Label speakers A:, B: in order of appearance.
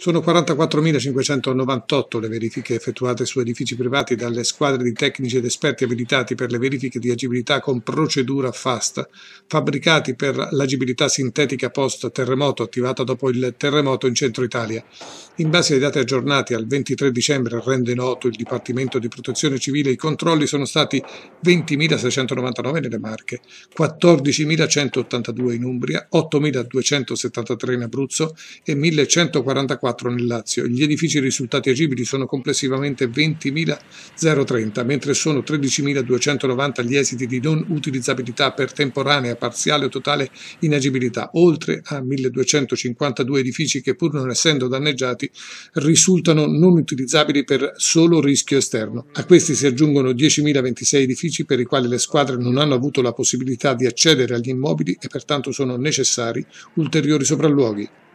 A: Sono 44.598 le verifiche effettuate su edifici privati dalle squadre di tecnici ed esperti abilitati per le verifiche di agibilità con procedura FAST, fabbricati per l'agibilità sintetica post-terremoto attivata dopo il terremoto in centro Italia. In base ai dati aggiornati al 23 dicembre rende noto il Dipartimento di Protezione Civile, i controlli sono stati 20.699 nelle Marche, 14.182 in Umbria, 8.273 in Abruzzo e 1.144 1.4 nel Lazio. Gli edifici risultati agibili sono complessivamente 20.030, mentre sono 13.290 gli esiti di non utilizzabilità per temporanea, parziale o totale inagibilità, oltre a 1.252 edifici che pur non essendo danneggiati risultano non utilizzabili per solo rischio esterno. A questi si aggiungono 10.026 edifici per i quali le squadre non hanno avuto la possibilità di accedere agli immobili e pertanto sono necessari ulteriori sopralluoghi.